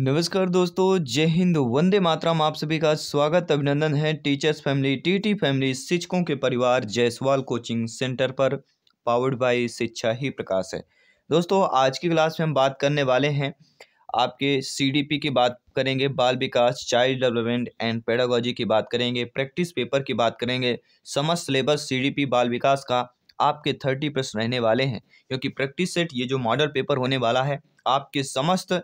नमस्कार दोस्तों जय हिंद वंदे मातरम आप सभी का स्वागत अभिनंदन है टीचर्स फैमिली टीटी फैमिली शिक्षकों के परिवार जयसवाल कोचिंग सेंटर पर पावर्ड बाय शिक्षा ही प्रकाश है दोस्तों आज की क्लास में हम बात करने वाले हैं आपके सीडीपी की बात करेंगे बाल विकास चाइल्ड डेवलपमेंट एंड पेडागोजी की बात करेंगे प्रैक्टिस पेपर की बात करेंगे समस्त सिलेबस सी बाल विकास का आपके थर्टी प्रश्न रहने वाले हैं क्योंकि प्रैक्टिस सेट ये जो मॉडल पेपर होने वाला है आपके समस्त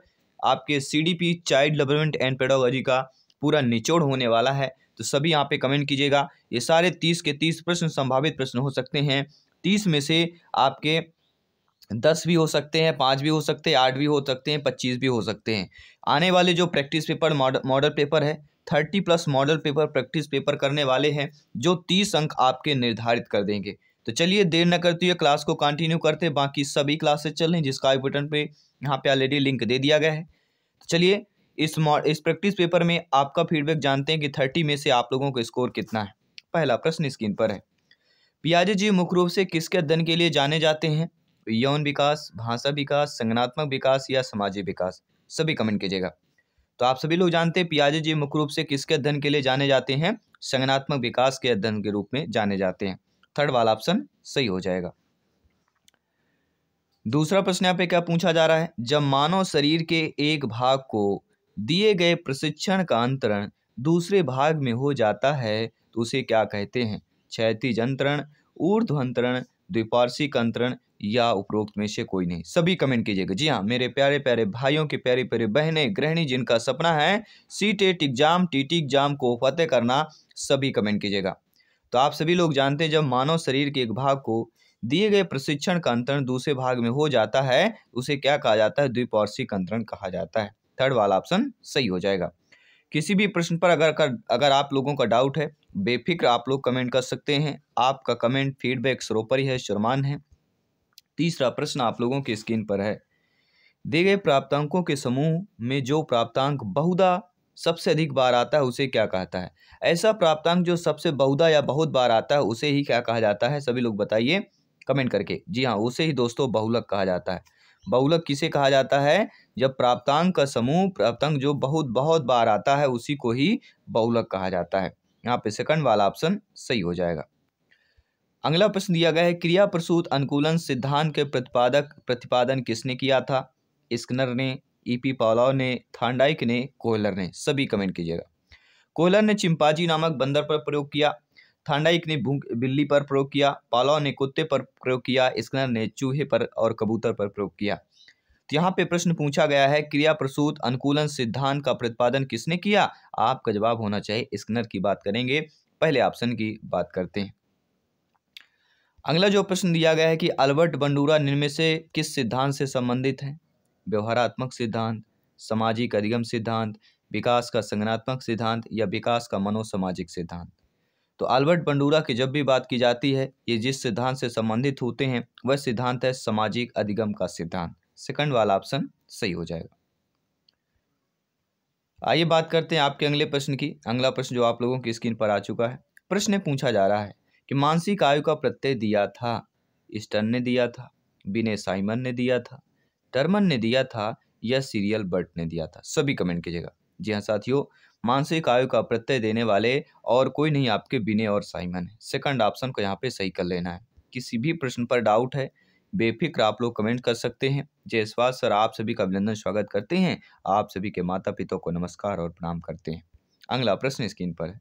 आपके CDP child development and pedology का पूरा निचोड़ होने वाला है तो सभी यहाँ पे कमेंट कीजिएगा ये सारे तीस के तीस प्रश्न संभावित प्रश्न हो सकते हैं तीस में से आपके दस भी हो सकते हैं पाँच भी हो सकते हैं आठ भी हो सकते हैं पच्चीस भी हो सकते हैं आने वाले जो practice paper model model paper है thirty plus model paper practice paper करने वाले हैं जो तीस अंक आपके निर्धारित कर देंगे तो चलिए देर न करते हुए क्लास को कंटिन्यू करते बाकी सभी क्लासेस चल रही जिसका आई बटन पे यहाँ पे ऑलरेडी लिंक दे दिया गया है तो चलिए इस इस प्रैक्टिस पेपर में आपका फीडबैक जानते हैं कि थर्टी में से आप लोगों का स्कोर कितना है पहला प्रश्न स्क्रीन पर है पियाजे जी मुख्य रूप से किसके अध्ययन के लिए जाने जाते हैं यौन विकास भाषा विकास संगनात्मक विकास या सामाजिक विकास सभी कमेंट कीजिएगा तो आप सभी लोग जानते हैं पियाजे जी मुख्य रूप से किसके अध्ययन के लिए जाने जाते हैं संगनात्मक विकास के अध्ययन के रूप में जाने जाते हैं थर्ड वाला ऑप्शन सही हो जाएगा दूसरा प्रश्न यहाँ पे क्या पूछा जा रहा है जब मानव शरीर के एक भाग को दिए गए प्रशिक्षण का अंतरण दूसरे भाग में हो जाता है तो उसे क्या कहते हैं क्षैतिज अंतरण ऊर्ध्व अंतरण द्विपार्शिक अंतरण या उपरोक्त में से कोई नहीं सभी कमेंट कीजिएगा जी हाँ मेरे प्यारे प्यारे भाइयों के प्यारे प्यारे बहनें गृहिणी जिनका सपना है C TET exam T T exam को फतेह करना सभी कमेंट कीजिएगा तो आप सभी लोग जानते हैं जब मानव शरीर के एक भाग को दिए गए प्रशिक्षण का अंतरण दूसरे भाग में हो जाता है उसे क्या कहा जाता है द्विपार्शिक अंतरण कहा जाता है थर्ड वाला ऑप्शन सही हो जाएगा किसी भी प्रश्न पर अगर कर, अगर आप लोगों का डाउट है बेफिक्र आप लोग कमेंट कर सकते हैं आपका कमेंट फीडबैक सरोपरि है शुरमान है तीसरा प्रश्न आप लोगों की स्क्रीन पर है दिए गए प्राप्तांकों के समूह में जो प्राप्तांक बहुधा सबसे अधिक बार आता है उसे क्या कहता है ऐसा प्राप्तांक जो सबसे बहुधा या बहुत बार आता है उसे ही क्या कहा जाता है सभी लोग बताइए कमेंट करके जी हाँ उसे ही दोस्तों बहुलक कहा जाता है बहुलक किसे कहा जाता है जब प्राप्तांक का समूह प्राप्तांक जो बहुत बहुत बार आता है उसी को ही बहुलक कहा जाता है यहाँ पे सेकंड वाला ऑप्शन सही हो जाएगा अगला प्रश्न दिया गया है क्रिया प्रसूत अनुकूलन सिद्धांत के प्रतिपादक प्रतिपादन किसने किया था स्कनर ने ईपी e पालाव ने थांडाइक ने कोहलर ने सभी कमेंट कीजिएगा कोहलर ने चिंपाजी नामक बंदर पर प्रयोग किया थांडाइक ने भूख बिल्ली पर प्रयोग किया पालाव ने कुत्ते पर प्रयोग किया स्कनर ने चूहे पर और कबूतर पर प्रयोग किया तो यहाँ पे प्रश्न पूछा गया है क्रिया प्रसूत अनुकूलन सिद्धांत का प्रतिपादन किसने किया आपका जवाब होना चाहिए स्कनर की बात करेंगे पहले ऑप्शन की बात करते हैं अगला जो प्रश्न दिया गया है कि अल्बर्ट बंडूरा निम्न से किस सिद्धांत से संबंधित है व्यवहारात्मक सिद्धांत सामाजिक अधिगम सिद्धांत विकास का संगनात्मक सिद्धांत या विकास का मनोसामाजिक सिद्धांत तो आल्बर्ट बंडूरा की जब भी बात की जाती है ये जिस सिद्धांत से संबंधित होते हैं वह सिद्धांत है सामाजिक अधिगम का सिद्धांत सेकंड वाला ऑप्शन सही हो जाएगा आइए बात करते हैं आपके अगले प्रश्न की अगला प्रश्न जो आप लोगों की स्क्रीन पर आ चुका है प्रश्न पूछा जा रहा है कि मानसिक आयु का प्रत्यय दिया था स्टन ने दिया था बिने साइमन ने दिया था टर्मन ने दिया था या सीरियल बर्ट ने दिया था सभी कमेंट कीजिएगा जी हाँ साथियों मानसिक आयु का प्रत्यय देने वाले और कोई नहीं आपके बिने और साइमन है सेकंड ऑप्शन को यहाँ पे सही कर लेना है किसी भी प्रश्न पर डाउट है बेफिक्र आप लोग कमेंट कर सकते हैं जयसवाल सर आप सभी का अभिनंदन स्वागत करते हैं आप सभी के माता पिता को नमस्कार और प्रणाम करते हैं अगला प्रश्न स्क्रीन पर है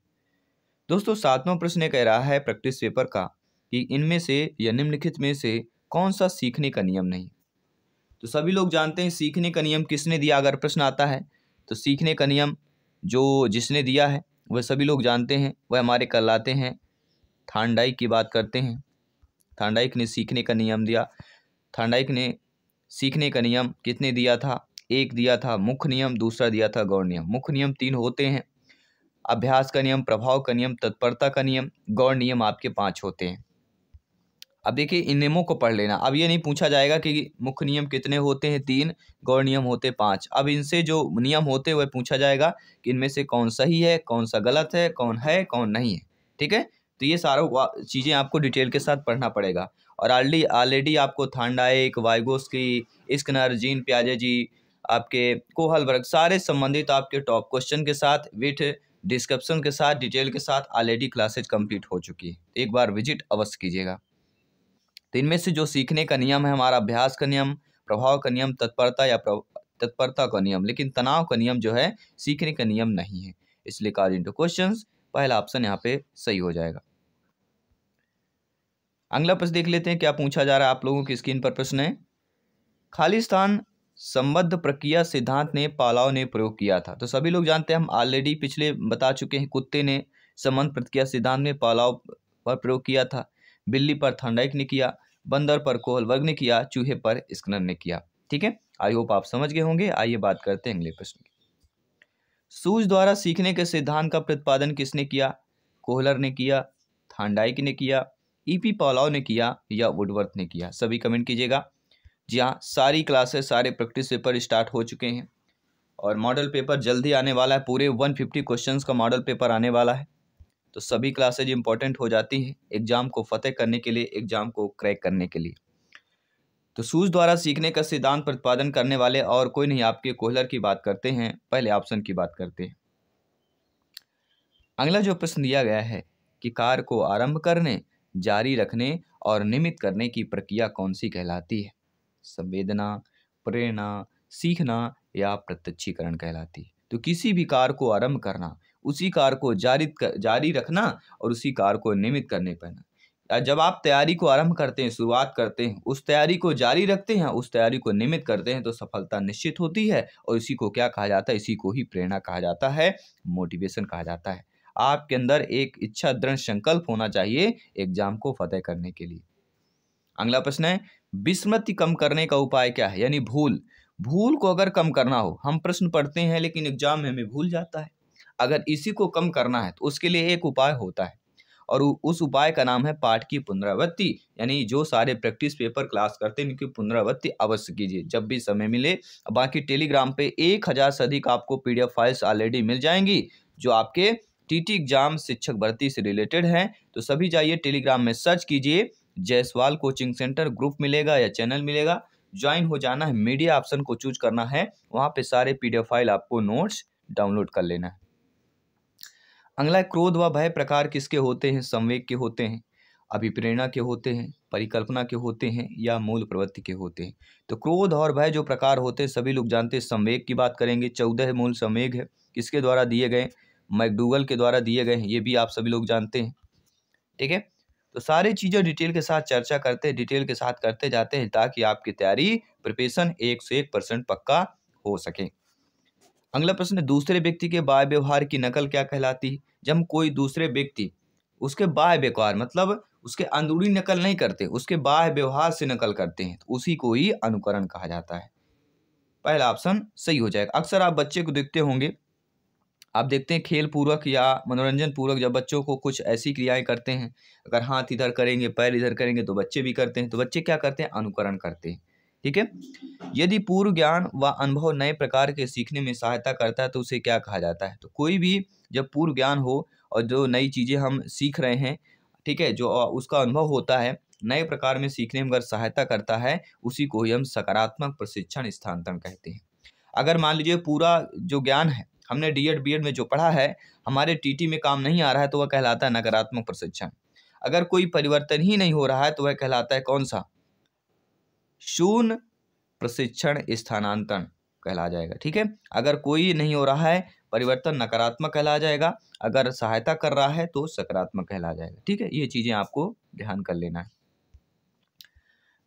दोस्तों सातवां प्रश्न कह रहा है प्रैक्टिस पेपर का कि इनमें से या निम्नलिखित में से कौन सा सीखने का नियम नहीं तो सभी लोग जानते हैं सीखने का नियम किसने दिया अगर प्रश्न आता है तो सीखने का नियम जो जिसने दिया है वह सभी लोग जानते हैं वह हमारे कल आते हैं थांडाइक की बात करते हैं थांडाइक ने सीखने का नियम दिया थांडाइक ने सीखने का नियम कितने दिया था एक दिया था मुख्य नियम दूसरा दिया था गौण नियम मुख्य नियम तीन होते हैं अभ्यास का नियम प्रभाव का नियम तत्परता का नियम गौण नियम आपके पाँच होते हैं अब देखिए इन नियमों को पढ़ लेना अब ये नहीं पूछा जाएगा कि मुख्य नियम कितने होते हैं तीन गौर नियम होते पाँच अब इनसे जो नियम होते वह पूछा जाएगा कि इनमें से कौन सही है कौन सा गलत है कौन है कौन नहीं है ठीक है तो ये सारा चीज़ें आपको डिटेल के साथ पढ़ना पड़ेगा और ऑलरेडी ऑलरेडी आपको थांडाइक वाइगोस की इस्कनर जीन प्याजे जी आपके कोहल वर्ग सारे संबंधित आपके टॉप क्वेश्चन के साथ विथ डिस्क्रिप्शन के साथ डिटेल के साथ ऑलरेडी क्लासेज कंप्लीट हो चुकी है एक बार विजिट अवश्य कीजिएगा तो इनमें से जो सीखने का नियम है हमारा अभ्यास का नियम प्रभाव का नियम तत्परता या तत्परता का नियम लेकिन तनाव का नियम जो है सीखने का नियम नहीं है इसलिए कार्य इंटू क्वेश्चन पहला ऑप्शन यहाँ पे सही हो जाएगा अगला प्रश्न देख लेते हैं क्या पूछा जा रहा है आप लोगों की स्क्रीन पर प्रश्न है खालिस्तान संबद्ध प्रक्रिया सिद्धांत ने पालाव ने प्रयोग किया था तो सभी लोग जानते हैं हम ऑलरेडी पिछले बता चुके हैं कुत्ते ने संबंध प्रक्रिया सिद्धांत में पालाव पर प्रयोग किया था बिल्ली पर थंडाइक ने किया बंदर पर कोहल वर्ग ने किया चूहे पर स्कनर ने किया ठीक है आई होप आप समझ गए होंगे आइए बात करते हैं अगले प्रश्न की सूज द्वारा सीखने के सिद्धांत का प्रतिपादन किसने किया कोहलर ने किया थांडाइक ने किया ईपी पालाव ने किया या वुडवर्थ ने किया सभी कमेंट कीजिएगा जी हाँ सारी क्लासेस सारे प्रैक्टिस पेपर स्टार्ट हो चुके हैं और मॉडल पेपर जल्दी आने वाला है पूरे 150 क्वेश्चंस का मॉडल पेपर आने वाला है तो सभी क्लासेज इंपॉर्टेंट हो जाती हैं एग्ज़ाम को फतेह करने के लिए एग्ज़ाम को क्रैक करने के लिए तो सूज द्वारा सीखने का सिद्धांत प्रतिपादन करने वाले और कोई नहीं आपके कोहलर की बात करते हैं पहले ऑप्शन की बात करते हैं अगला जो प्रश्न दिया गया है कि कार को आरंभ करने जारी रखने और नियमित करने की प्रक्रिया कौन सी कहलाती है संवेदना प्रेरणा सीखना या प्रत्यक्षीकरण कहलाती है तो किसी भी कार को आरंभ करना उसी कार्य को जारी कर, जारी रखना और उसी कार्य को नियमित करने पहना जब आप तैयारी को आरंभ करते हैं शुरुआत करते हैं उस तैयारी को जारी रखते हैं उस तैयारी को नियमित करते हैं तो सफलता निश्चित होती है और इसी को क्या कहा जाता है इसी को ही प्रेरणा कहा जाता है मोटिवेशन कहा जाता है आपके अंदर एक इच्छा दृढ़ संकल्प होना चाहिए एग्जाम को फतेह करने के लिए अगला प्रश्न है विस्मृति कम करने का उपाय क्या है यानी भूल भूल को अगर कम करना हो हम प्रश्न पढ़ते हैं लेकिन एग्जाम में हमें भूल जाता है अगर इसी को कम करना है तो उसके लिए एक उपाय होता है और उस उपाय का नाम है पाठ की पुनरावृत्ति यानी जो सारे प्रैक्टिस पेपर क्लास करते हैं उनकी पुनरावृत्ति अवश्य कीजिए जब भी समय मिले बाकी टेलीग्राम पे एक हज़ार से अधिक आपको पीडीएफ फाइल्स ऑलरेडी मिल जाएंगी जो आपके टीटी एग्जाम शिक्षक भर्ती से रिलेटेड हैं तो सभी जाइए टेलीग्राम में सर्च कीजिए जयसवाल कोचिंग सेंटर ग्रुप मिलेगा या चैनल मिलेगा ज्वाइन हो जाना है मीडिया ऑप्शन को चूज करना है वहाँ पर सारे पी फाइल आपको नोट्स डाउनलोड कर लेना है अगला क्रोध व भय प्रकार किसके होते हैं संवेग के होते हैं अभिप्रेरणा के होते हैं परिकल्पना के होते हैं या मूल प्रवृत्ति के होते हैं तो क्रोध और भय जो प्रकार होते हैं सभी लोग जानते हैं संवेग की बात करेंगे चौदह मूल संवेग है किसके द्वारा दिए गए मैकडूगल के द्वारा दिए गए हैं ये भी आप सभी लोग जानते हैं ठीक है तो सारी चीज़ें डिटेल के साथ चर्चा करते हैं डिटेल के साथ करते जाते हैं ताकि आपकी तैयारी प्रिपेशन एक से एक परसेंट पक्का हो सके अगला प्रश्न है दूसरे व्यक्ति के बाय व्यवहार की नकल क्या कहलाती है जब कोई दूसरे व्यक्ति उसके बाय व्यवहार मतलब उसके अंदरूनी नकल नहीं करते उसके बाह्य व्यवहार से नकल करते हैं तो उसी को ही अनुकरण कहा जाता है पहला ऑप्शन सही हो जाएगा अक्सर आप बच्चे को देखते होंगे आप देखते हैं खेल पूर्वक या मनोरंजन पूर्वक जब बच्चों को कुछ ऐसी क्रियाएं करते हैं अगर हाथ इधर करेंगे पैर इधर करेंगे तो बच्चे भी करते हैं तो बच्चे क्या करते हैं अनुकरण करते हैं ठीक है यदि पूर्व ज्ञान व अनुभव नए प्रकार के सीखने में सहायता करता है तो उसे क्या कहा जाता है तो कोई भी जब पूर्व ज्ञान हो और जो नई चीज़ें हम सीख रहे हैं ठीक है जो उसका अनुभव होता है नए प्रकार में सीखने में अगर सहायता करता है उसी को ही हम सकारात्मक प्रशिक्षण स्थानांतरण कहते हैं अगर मान लीजिए पूरा जो ज्ञान है हमने डी एड बी एड में जो पढ़ा है हमारे टीटी में काम नहीं आ रहा है तो वह कहलाता है नकारात्मक प्रशिक्षण अगर कोई परिवर्तन ही नहीं हो रहा है तो वह कहलाता है कौन सा शून्य प्रशिक्षण स्थानांतरण कहला जाएगा ठीक है अगर कोई नहीं हो रहा है परिवर्तन नकारात्मक कहला जाएगा अगर सहायता कर रहा है तो सकारात्मक कहला जाएगा ठीक है ये चीज़ें आपको ध्यान कर लेना है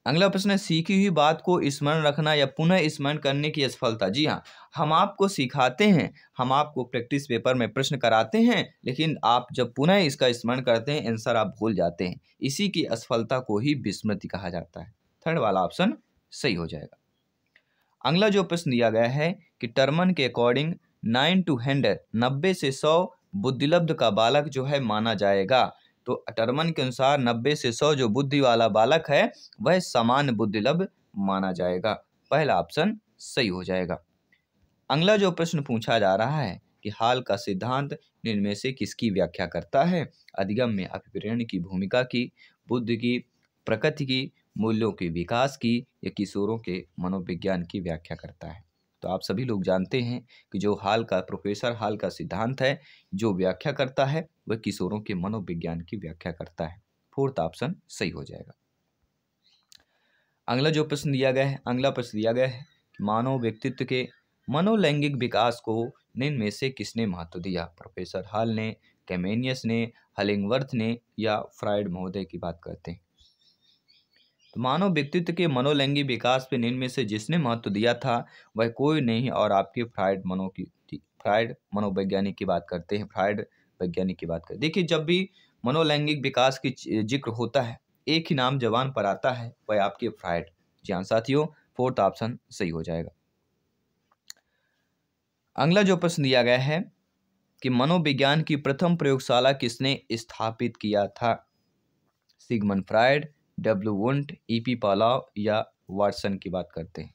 अगला प्रश्न है सीखी हुई बात को स्मरण रखना या पुनः स्मरण करने की असफलता जी हाँ हम आपको सिखाते हैं हम आपको प्रैक्टिस पेपर में प्रश्न कराते हैं लेकिन आप जब पुनः इसका स्मरण करते हैं आंसर आप भूल जाते हैं इसी की असफलता को ही विस्मृति कहा जाता है थर्ड वाला ऑप्शन सही हो जाएगा अगला जो प्रश्न दिया गया है कि टर्मन के अकॉर्डिंग नाइन टू हंड्रेड नब्बे से सौ बुद्धिलब्ध का बालक जो है माना जाएगा तो टर्मन के अनुसार नब्बे से सौ जो बुद्धि वाला बालक है वह समान बुद्धिलब्ध माना जाएगा पहला ऑप्शन सही हो जाएगा अगला जो प्रश्न पूछा जा रहा है कि हाल का सिद्धांत निर्मय से किसकी व्याख्या करता है अधिगम में अभिप्रेरण की भूमिका की बुद्ध की प्रकृति की मूल्यों के विकास की या किशोरों के मनोविज्ञान की व्याख्या करता है तो आप सभी लोग जानते हैं कि जो हाल का प्रोफेसर हाल का सिद्धांत है जो व्याख्या करता है वह किशोरों के मनोविज्ञान की व्याख्या करता है फोर्थ ऑप्शन सही हो जाएगा अगला जो प्रश्न दिया गया है अगला प्रश्न दिया गया है मानव व्यक्तित्व के मनोलैंगिक विकास को निम्न से किसने महत्व दिया प्रोफेसर हाल ने कैमेनियस ने हलिंगवर्थ ने या फ्रायड महोदय की बात करते हैं तो मानव व्यक्तित्व के मनोलैंगिक विकास पर निम्न से जिसने महत्व दिया था वह कोई नहीं और आपके फ्राइड मनो की फ्राइड मनोवैज्ञानिक की बात करते हैं फ्राइड वैज्ञानिक की बात करते देखिए जब भी मनोलैंगिक विकास की जिक्र होता है एक ही नाम जवान पर आता है वह आपके फ्राइड जी हाँ साथियों फोर्थ ऑप्शन सही हो जाएगा अगला जो प्रश्न दिया गया है कि मनोविज्ञान की प्रथम प्रयोगशाला किसने स्थापित किया था Sigmund Freud W Wundt E P Pavlov या वाटसन की बात करते हैं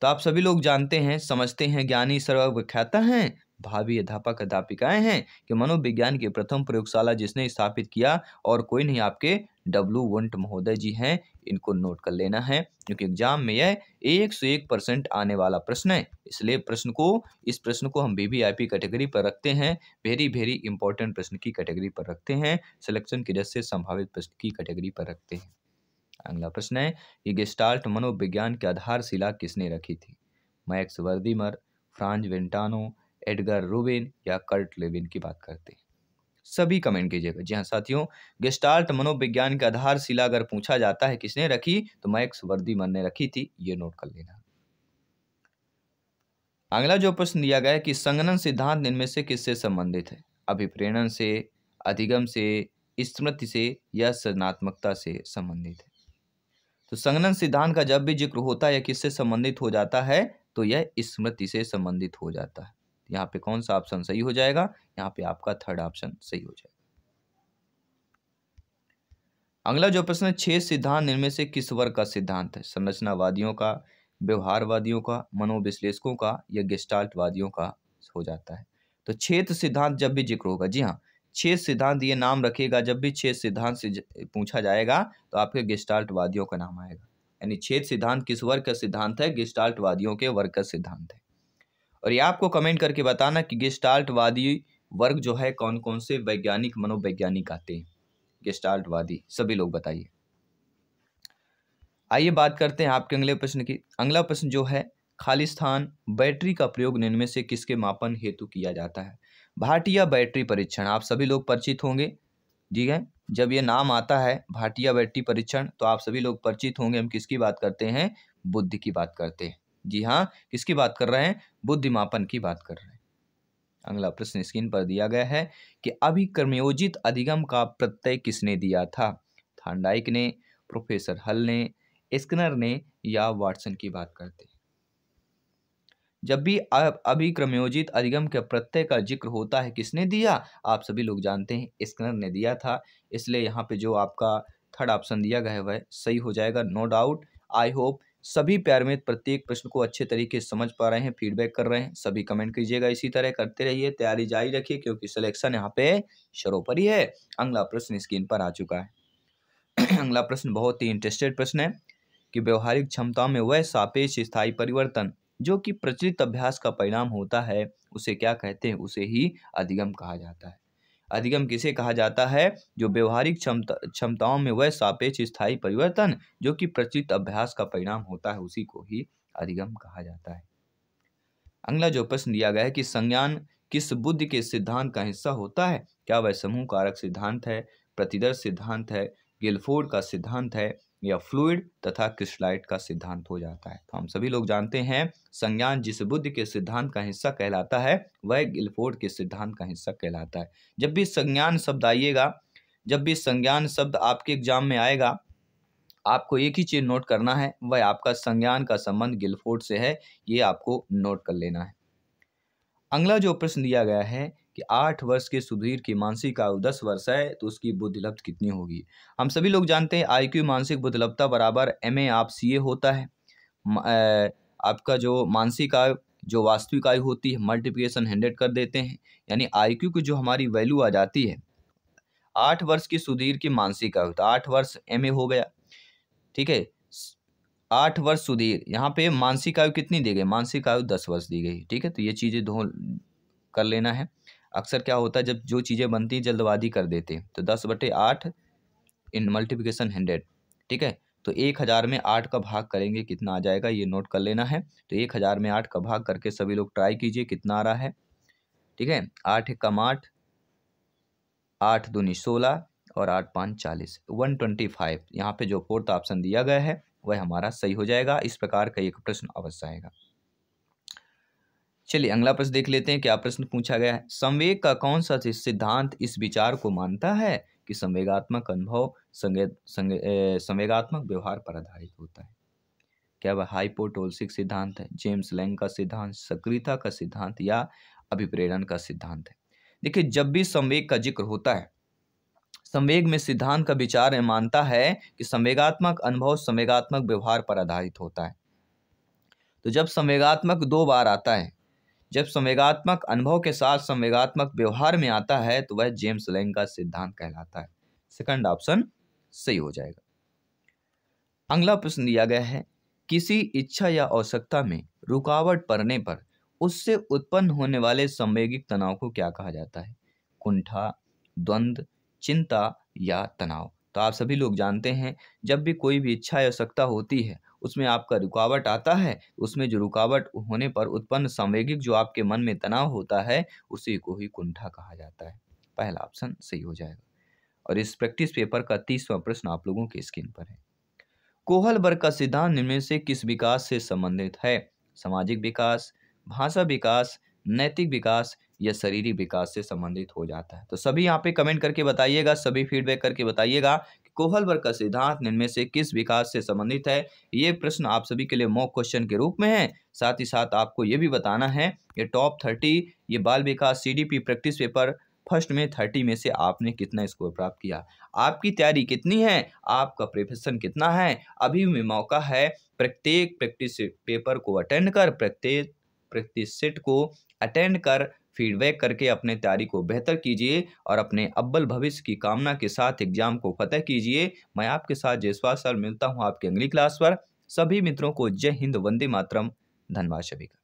तो आप सभी लोग जानते हैं समझते हैं ज्ञानी सर्वविख्याता हैं भावी अध्यापक अध्यापिकाएं हैं कि मनोविज्ञान की प्रथम प्रयोगशाला जिसने स्थापित किया और कोई नहीं आपके डब्लू वंट महोदय जी हैं इनको नोट कर लेना है क्योंकि एग्जाम में यह एक सौ एक परसेंट आने वाला प्रश्न है इसलिए प्रश्न को इस प्रश्न को हम V V I P category पर रखते हैं वेरी वेरी इंपॉर्टेंट प्रश्न की कैटेगरी पर रखते हैं सिलेक्शन की जैसे संभावित प्रश्न की कैटेगरी पर रखते हैं अगला प्रश्न है कि गेस्टाल्ट मनोविज्ञान की आधारशिला किसने रखी थी Max Wertheimer Franz Brentano Edgar Rubin या कर्ट लेविन की बात करते हैं सभी कमेंट कीजिएगा जी हाँ साथियों गेस्टाल्ट मनोविज्ञान की आधारशिला अगर पूछा जाता है किसने रखी तो मैक्स वर्दीमर ने रखी थी ये नोट कर लेना अगला जो प्रश्न दिया गया है कि संगनन सिद्धांत इनमें से किससे संबंधित है अभिप्रेरण से अधिगम से स्मृति से या सृजनात्मकता से संबंधित है तो संगनन सिद्धांत का जब भी जिक्र होता है या किससे संबंधित हो जाता है तो यह स्मृति से संबंधित हो जाता है यहाँ पे कौन सा ऑप्शन सही हो जाएगा यहाँ पे आपका थर्ड ऑप्शन सही हो जाएगा अगला जो प्रश्न है छह सिद्धांत निर्मय से किस वर्ग का सिद्धांत है संरचनावादियों का व्यवहारवादियों का मनोविश्लेषकों का या गेस्टाल्टवादियों का हो जाता है तो क्षेत्र सिद्धांत जब भी जिक्र होगा जी हाँ छह सिद्धांत ये नाम रखेगा जब भी छेद सिद्धांत से पूछा जाएगा तो आपके गिस्टाल्टवादियों का नाम आएगा यानी छेद सिद्धांत किस वर्ग का सिद्धांत है गिस्टाल्टवादियों के वर्ग का सिद्धांत है और ये आपको कमेंट करके बताना कि गिस्टाल्टवादी वर्ग जो है कौन कौन से वैज्ञानिक मनोवैज्ञानिक आते हैं गिस्टाल्टवादी सभी लोग बताइए आइए बात करते हैं आपके अगले प्रश्न की अगला प्रश्न जो है खालिस्थान बैटरी का प्रयोग निम्न से किसके मापन हेतु किया जाता है भाटिया बैटरी परीक्षण आप सभी लोग परिचित होंगे ठीक है जब ये नाम आता है भाटिया बैटरी परीक्षण तो आप सभी लोग परिचित होंगे हम किसकी बात करते हैं बुद्ध की बात करते हैं जी हाँ किसकी बात कर रहे हैं बुद्धिमापन की बात कर रहे हैं अगला प्रश्न स्क्रीन पर दिया गया है कि अभिक्रमयोजित अधिगम का प्रत्यय किसने दिया था थांडाइक ने प्रोफेसर हल ने स्कनर ने या वाटसन की बात करते हैं जब भी अभिक्रमयोजित अधिगम के प्रत्यय का जिक्र होता है किसने दिया आप सभी लोग जानते हैं स्कनर ने दिया था इसलिए यहाँ पे जो आपका थर्ड ऑप्शन दिया गया है वह सही हो जाएगा नो डाउट आई होप सभी प्यार में प्रत्येक प्रश्न को अच्छे तरीके से समझ पा रहे हैं फीडबैक कर रहे हैं सभी कमेंट कीजिएगा इसी तरह करते रहिए तैयारी जारी रखिए क्योंकि सिलेक्शन यहाँ पे ही है अगला प्रश्न स्क्रीन पर आ चुका है अगला प्रश्न बहुत ही इंटरेस्टेड प्रश्न है कि व्यवहारिक क्षमता में वह सापेक्ष स्थायी परिवर्तन जो कि प्रचलित अभ्यास का परिणाम होता है उसे क्या कहते हैं उसे ही अधिगम कहा जाता है अधिगम किसे कहा जाता है जो व्यवहारिक क्षमता क्षमताओं में वह सापेक्ष स्थायी परिवर्तन जो कि प्रचलित अभ्यास का परिणाम होता है उसी को ही अधिगम कहा जाता है अगला जो प्रश्न दिया गया है कि संज्ञान किस बुद्धि के सिद्धांत का हिस्सा होता है क्या वह समूह कारक सिद्धांत है प्रतिदर्श सिद्धांत है गिलफोर्ड का सिद्धांत है या फ्लूड तथा क्रिस्टलाइट का सिद्धांत हो जाता है तो हम सभी लोग जानते हैं संज्ञान जिस बुद्ध के सिद्धांत का हिस्सा कहलाता है वह गिलफोर्ड के सिद्धांत का हिस्सा कहलाता है जब भी संज्ञान शब्द आइएगा जब भी संज्ञान शब्द आपके एग्जाम में आएगा आपको एक ही चीज़ नोट करना है वह आपका संज्ञान का संबंध गिलफोर्ड से है ये आपको नोट कर लेना है अगला जो प्रश्न दिया गया है कि आठ वर्ष के सुधीर की मानसिक आयु दस वर्ष है तो उसकी बुद्धिलब्ध कितनी होगी हम सभी लोग जानते हैं आई मानसिक बुद्धिलब्धता बराबर एम आप सी होता है आपका जो मानसिक आयु जो वास्तविक आयु होती है मल्टीप्लिकेशन हंड्रेड कर देते हैं यानी आई की जो हमारी वैल्यू आ जाती है आठ वर्ष की सुधीर की मानसिक आयु तो आठ वर्ष एम हो गया ठीक है आठ वर्ष सुधीर यहाँ पे मानसिक आयु कितनी दी गई मानसिक आयु दस वर्ष दी गई ठीक है तो ये चीज़ें धो कर लेना है अक्सर क्या होता है जब जो चीज़ें बनती हैं जल्दबाजी कर देते तो दस बटे आठ इन मल्टीप्लिकेशन हंड्रेड ठीक है तो एक हज़ार में आठ का भाग करेंगे कितना आ जाएगा ये नोट कर लेना है तो एक हज़ार में आठ का भाग करके सभी लोग ट्राई कीजिए कितना आ रहा है ठीक है आठ एक कम आठ आठ दूनी सोलह और आठ पाँच चालीस वन ट्वेंटी फाइव यहाँ पर जो फोर्थ ऑप्शन दिया गया है वह हमारा सही हो जाएगा इस प्रकार का एक प्रश्न अवश्य आएगा चलिए अगला प्रश्न देख लेते हैं क्या प्रश्न पूछा गया है संवेग का कौन सा सिद्धांत इस विचार को मानता है कि संवेगात्मक अनुभव संवेगात्मक व्यवहार पर आधारित होता है क्या वह हाइपोटोलसिक सिद्धांत है जेम्स लैंग का सिद्धांत सक्रियता का सिद्धांत या अभिप्रेरण का सिद्धांत है देखिए जब भी संवेग का जिक्र होता है संवेग में सिद्धांत का विचार मानता है कि संवेगात्मक अनुभव संवेगात्मक व्यवहार पर आधारित होता है तो जब संवेगात्मक दो बार आता है जब संवेगात्मक अनुभव के साथ संवेगात्मक व्यवहार में आता है तो वह जेम्स लैंग का सिद्धांत कहलाता है सेकंड ऑप्शन सही हो जाएगा अगला प्रश्न दिया गया है किसी इच्छा या आवश्यकता में रुकावट पड़ने पर उससे उत्पन्न होने वाले संवेगिक तनाव को क्या कहा जाता है कुंठा द्वंद चिंता या तनाव तो आप सभी लोग जानते हैं जब भी कोई भी इच्छा या आवश्यकता होती है उसमें आपका रुकावट आता है उसमें जो रुकावट होने पर उत्पन्न संवेगिक जो आपके मन में तनाव होता है उसी को ही कुंठा कहा जाता है पहला ऑप्शन सही हो जाएगा और इस प्रैक्टिस पेपर का तीसवा प्रश्न आप लोगों के स्क्रीन पर है कोहल वर्ग का सिद्धांत निम्न से किस विकास से संबंधित है सामाजिक विकास भाषा विकास नैतिक विकास या शारीरिक विकास से संबंधित हो जाता है तो सभी यहाँ पे कमेंट करके बताइएगा सभी फीडबैक करके बताइएगा कोहलवर का सिद्धांत निम्न से किस विकास से संबंधित है ये प्रश्न आप सभी के लिए मॉक क्वेश्चन के रूप में है साथ ही साथ आपको ये भी बताना है ये टॉप थर्टी ये बाल विकास सीडीपी प्रैक्टिस पेपर फर्स्ट में थर्टी में से आपने कितना स्कोर प्राप्त किया आपकी तैयारी कितनी है आपका प्रिपरेशन कितना है अभी भी मौका है प्रत्येक प्रैक्टिस पेपर को अटेंड कर प्रत्येक प्रैक्टिस सेट को अटेंड कर फीडबैक करके अपने तैयारी को बेहतर कीजिए और अपने अब्बल भविष्य की कामना के साथ एग्जाम को फतेह कीजिए मैं आपके साथ जयसवाल सर मिलता हूँ आपकी अगली क्लास पर सभी मित्रों को जय हिंद वंदे मातरम धन्यवाद सभी